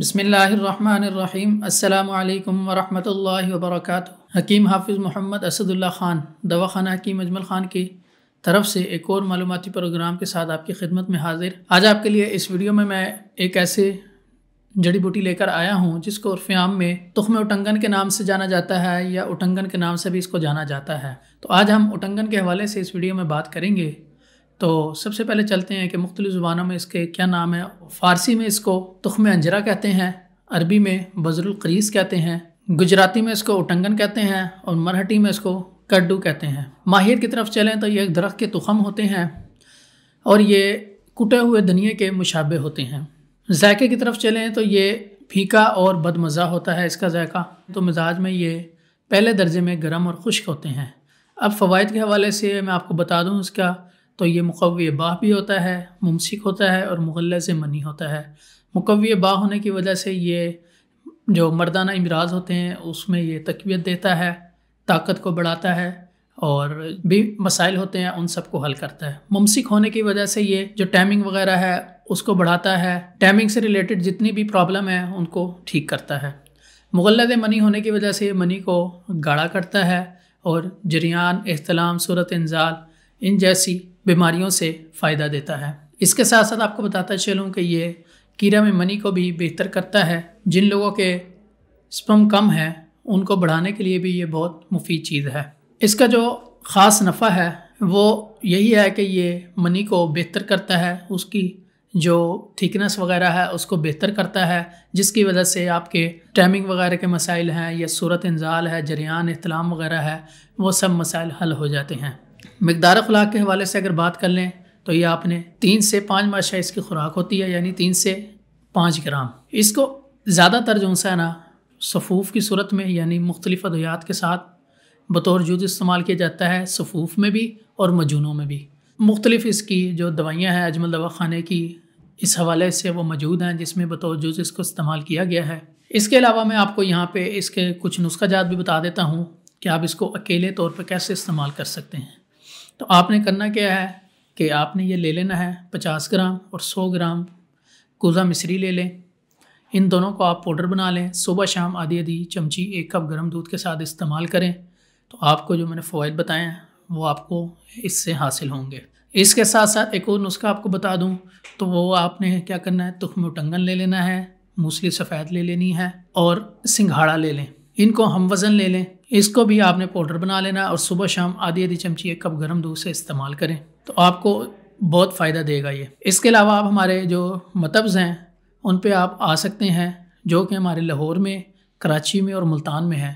बसमीम् अल्लाम वरहमल वबरक हकीम हाफिज़ मोहम्मद असदुल्ला ख़ान दवाखाना हकीम अजमल ख़ान की तरफ से एक और मालूमती प्रोग्राम के साथ आपकी खिदमत में हाजिर आज आपके लिए इस वीडियो में मैं एक ऐसे जड़ी बूटी लेकर आया हूँ जिसको उर्फ़ियाम में तुखम उटंगन के नाम से जाना जाता है या उटंगन के नाम से भी इसको जाना जाता है तो आज हम उटंगन के हवाले से इस वीडियो में बात करेंगे तो सबसे पहले चलते हैं कि मुख्तलि ज़ुबानों में इसके क्या नाम है फ़ारसी में इसको तुख्म अंजरा कहते हैं अरबी में बजरुलकरीस कहते हैं गुजराती में इसको उटंगन कहते हैं और मराठी में इसको कड्डू कहते हैं माहिर की तरफ चलें तो ये एक दरख्त के तुखम होते हैं और ये कुटे हुए धनिए के मुशाबे होते हैं जायके की तरफ चलें तो ये फीका और बदमज़ा होता है इसका जायका तो मिजाज में ये पहले दर्जे में गर्म और खुश्क होते हैं अब फ़वाद के हवाले से मैं आपको बता दूँ इसका तो ये मुकव बाह भी होता है मुमसिक होता है और मुगल से मनी होता है मुकव बाह होने की वजह से ये जो मर्दाना इमराज होते हैं उसमें ये तकबीत देता है ताकत को बढ़ाता है और भी मसाइल होते हैं उन सबको हल करता है मुमसिक होने की वजह से ये जो टाइमिंग वगैरह है उसको बढ़ाता है टाइमिंग से रिलेटेड जितनी भी प्रॉब्लम है उनको ठीक करता है मुगलद मनी होने की वजह से ये मनी को गाढ़ा करता है और जरियान अहतलाम सूरत इंजाल इन जैसी बीमारियों से फ़ायदा देता है इसके साथ साथ आपको बताता चलूँ कि ये कीड़ा में मनी को भी बेहतर करता है जिन लोगों के स्पम कम है उनको बढ़ाने के लिए भी ये बहुत मुफीद चीज़ है इसका जो ख़ास नफ़ा है वो यही है कि ये मनी को बेहतर करता है उसकी जो थिकनेस वगैरह है उसको बेहतर करता है जिसकी वजह से आपके टाइमिंग वगैरह के मसाइल हैं या सूरत इंजाल है जरियान इतलाम वगैरह है वो सब मसाइल हल हो जाते हैं मकदार खुराक के हवाले से अगर बात कर लें तो ये आपने तीन से पाँच माशा इसकी खुराक होती है यानी तीन से पाँच ग्राम इसको ज़्यादातर जो सा है ना सफ़ूफ़ की सूरत में यानी मुख्तलिफ अद्वियात के साथ बतौर जूद इस्तेमाल किया जाता है सफ़ूफ़ में भी और मजूनों में भी मुख्तलिफ इसकी जो दवाइयाँ हैं अजमल दवा खाने की इस हवाले से वो मौजूद हैं जिसमें बतौर जूज इसको इस्तेमाल किया गया है इसके अलावा मैं आपको यहाँ पे इसके कुछ नुस्खा जात भी बता देता हूँ कि आप इसको अकेले तौर पर कैसे इस्तेमाल कर सकते हैं तो आपने करना क्या है कि आपने ये ले लेना है पचास ग्राम और सौ ग्राम कोज़ा मिश्री ले लें इन दोनों को आप पाउडर बना लें सुबह शाम आधी आधी चमची एक कप गर्म दूध के साथ इस्तेमाल करें तो आपको जो मैंने फ़वाद बताए हैं वो आपको इससे हासिल होंगे इसके साथ साथ एक और नुस्खा आपको बता दूं तो वो आपने क्या करना है तुखम टंगन ले लेना है मूसली सफ़ेद ले लेनी है और सिंघाड़ा ले लें इनको हम वज़न ले लें इसको भी आपने पाउडर बना लेना और सुबह शाम आधी आधी चमची एक कप गर्म दूध से इस्तेमाल करें तो आपको बहुत फ़ायदा देगा ये इसके अलावा आप हमारे जो मतबज़ हैं उन पर आप आ सकते हैं जो कि हमारे लाहौर में कराची में और मुल्तान में हैं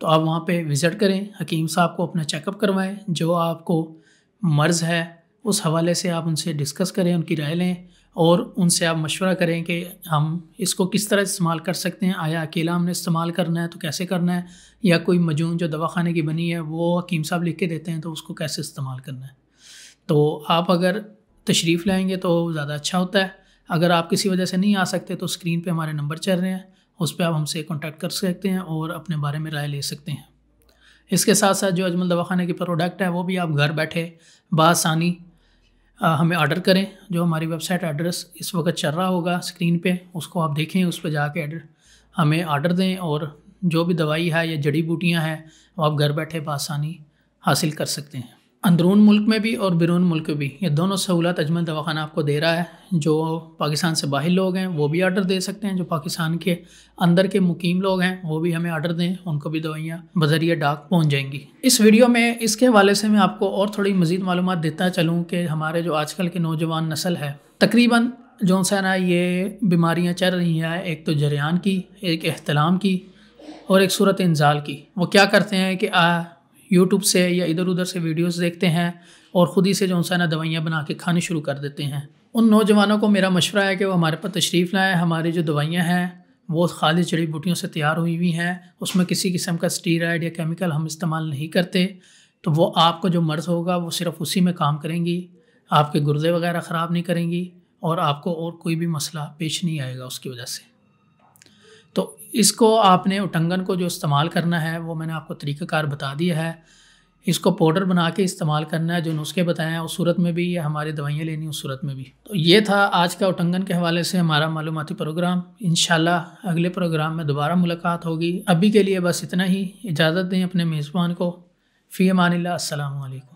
तो आप वहाँ पे विज़िट करें हकीम साहब को अपना चेकअप करवाएं जो आपको मर्ज़ है उस हवाले से आप उनसे डिस्कस करें उनकी राय लें और उनसे आप मशवरा करें कि हम इसको किस तरह इस्तेमाल कर सकते हैं आया अकेला हमने इस्तेमाल करना है तो कैसे करना है या कोई मजून जो खाने की बनी है वो हकीम साहब लिख के देते हैं तो उसको कैसे इस्तेमाल करना है तो आप अगर तशरीफ़ लाएँगे तो ज़्यादा अच्छा होता है अगर आप किसी वजह से नहीं आ सकते तो स्क्रीन पर हमारे नंबर चल रहे हैं उस पर आप हमसे कॉन्टेक्ट कर सकते हैं और अपने बारे में राय ले सकते हैं इसके साथ साथ जो अजमल दवाखाना के प्रोडक्ट है वो भी आप घर बैठे बासानी हमें ऑर्डर करें जो हमारी वेबसाइट एड्रेस इस वक्त चल रहा होगा स्क्रीन पे उसको आप देखें उस पर जाके हमें ऑर्डर दें और जो भी दवाई है या जड़ी बूटियाँ हैं वो आप घर बैठे बसानी हासिल कर सकते हैं अंदरून मुल्क में भी और बैरून मुल्क भी ये दोनों सहूलत अजमल दवाखाना आपको दे रहा है जो पाकिस्तान से बाहर लोग हैं वो भी आर्डर दे सकते हैं जो पाकिस्तान के अंदर के मुकीम लोग हैं वो भी हमें आर्डर दें उनको भी दवाइयाँ बजरिए डाक पहुँच जाएंगी इस वीडियो में इसके हवाले से मैं आपको और थोड़ी मज़ीद मालूम देता चलूँ कि हमारे जो आजकल के नौजवान नस्ल है तकरीबन जो सा ना ये बीमारियाँ चल रही हैं एक तो जरियान की एक अहतलाम की और एक सूरत इंजाल की वो क्या करते हैं कि आ, यूट्यूब से या इधर उधर से वीडियोस देखते हैं और ख़ुद ही से जो सा ना दवाइयाँ बना के खानी शुरू कर देते हैं उन नौजवानों को मेरा मशवरा है कि वो हमारे पर तशरीफ़ लाएँ हमारी जो दवाइयाँ हैं वो खाली जड़ी बूटियों से तैयार हुई हुई हैं उसमें किसी किस्म का स्टीराइड या केमिकल हम इस्तेमाल नहीं करते तो वो आपका जो मर्ज़ होगा वो सिर्फ उसी में काम करेंगी आपके गुर्दे वगैरह ख़राब नहीं करेंगी और आपको और कोई भी मसला पेश नहीं आएगा उसकी वजह से तो इसको आपने उटंगन को जो इस्तेमाल करना है वो मैंने आपको तरीक़ाकार बता दिया है इसको पाउडर बना के इस्तेमाल करना है जो नुस्खे बताए हैं उस सूरत में भी या हमारी दवाइयाँ लेनी उस सूरत में भी तो ये था आज का उटंगन के हवाले से हमारा मालूमती प्रोग्राम इन अगले प्रोग्राम में दोबारा मुलाकात होगी अभी के लिए बस इतना ही इजाज़त दें अपने मेज़बान को फ़ी अमान अल्लाम